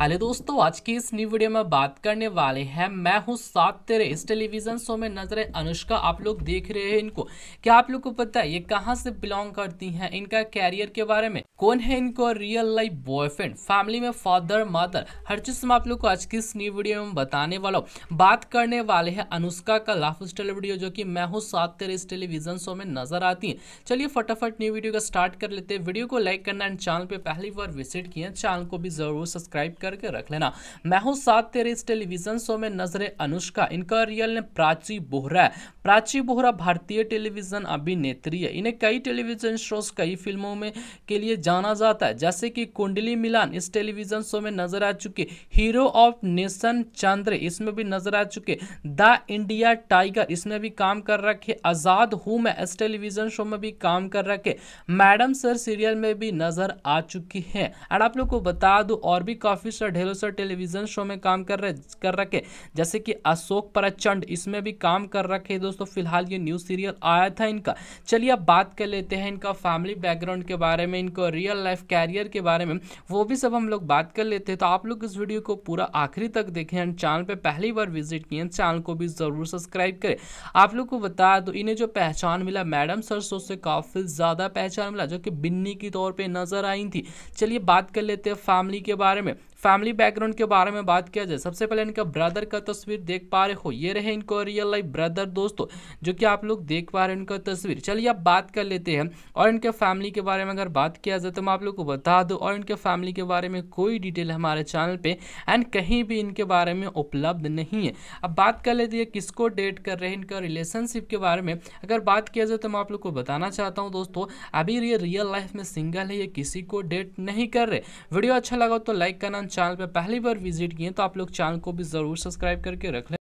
hello दोस्तों आज की इस न्यू वीडियो में बात करने वाले हैं मैं हूं सात तेरे इस टेलीविजन शो में नजर अनुष्का आप लोग देख रहे हैं इनको क्या आप लोग को पता है ये कहां से बिलोंग करती हैं इनका कैरियर के बारे में कौन है इनको रियल लाइफ बॉयफ्रेंड फैमिली में फादर मदर हर चीज मैं आप लोग को आज की इस न्यू वीडियो में बताने वाला हूँ बात करने वाले हैं अनुष्का का लाइफ स्टाइल वीडियो जो कि मैं हूँ सात तेरे इस टेलीविजन शो में नजर आती है चलिए फटाफट न्यू वीडियो का स्टार्ट कर लेते हैं वीडियो को लाइक करना एंड चैनल पर पहली बार विजिट किए चैनल को भी जरूर सब्सक्राइब करके रख लेना मैं हूं साथ तेरे इस टेलीविजन शो में नजरे अनुष्का इनका रियल ने प्राची बोहरा है प्राची बोहरा भारतीय टेलीविजन अभिनेत्री है इन्हें कई टेलीविजन शोज कई फिल्मों में के लिए जाना जाता है जैसे कि कुंडली मिलान इस टेलीविजन शो में नजर आ चुके हीरो ऑफ नेशन चंद्र इसमें भी नजर आ चुके द इंडिया टाइगर इसमें भी काम कर रखे आज़ाद हूं मैं इस टेलीविजन शो में भी काम कर रखे मैडम सर सीरियल में भी नजर आ चुकी है एंड आप लोग को बता दू और भी काफ़ी सर सर टेलीविजन शो में काम कर रहे कर रखे जैसे कि अशोक प्रचंड इसमें भी काम कर रखे दोस्तों फिलहाल ये न्यूज़ सीरियल आया था इनका चलिए अब बात कर लेते हैं इनका फैमिली बैकग्राउंड के बारे में इनको रियल लाइफ कैरियर के बारे में वो भी सब हम लोग बात कर लेते हैं तो आप लोग इस वीडियो को पूरा आखिरी तक देखें एंड चैनल पर पहली बार विजिट किए चैनल को भी ज़रूर सब्सक्राइब करें आप लोग को बता दो इन्हें जो पहचान मिला मैडम सर शो से काफ़ी ज़्यादा पहचान मिला जो कि बिन्नी के तौर पर नज़र आई थी चलिए बात कर लेते हैं फैमिली के बारे में फैमिली बैकग्राउंड के बारे में बात किया जाए सबसे पहले इनका ब्रदर का तस्वीर देख पा रहे हो ये रहे इनको रियल लाइफ ब्रदर दोस्तों जो कि आप लोग देख पा रहे हैं इनका तस्वीर चलिए आप बात कर लेते हैं और इनके फैमिली के बारे में अगर बात किया जाए तो मैं आप लोग को बता दूँ और इनके फैमिली के बारे में कोई डिटेल हमारे चैनल पर एंड कहीं भी इनके बारे में उपलब्ध नहीं है अब बात कर लेते हैं किसको डेट कर रहे हैं इनका रिलेशनशिप के बारे में अगर बात किया जाए तो मैं आप लोग को बताना चाहता हूँ दोस्तों अभी ये रियल लाइफ में सिंगल है ये किसी को डेट नहीं कर रहे वीडियो अच्छा लगा तो लाइक करना चैनल पर पहली बार विजिट किए तो आप लोग चैनल को भी ज़रूर सब्सक्राइब करके रख लें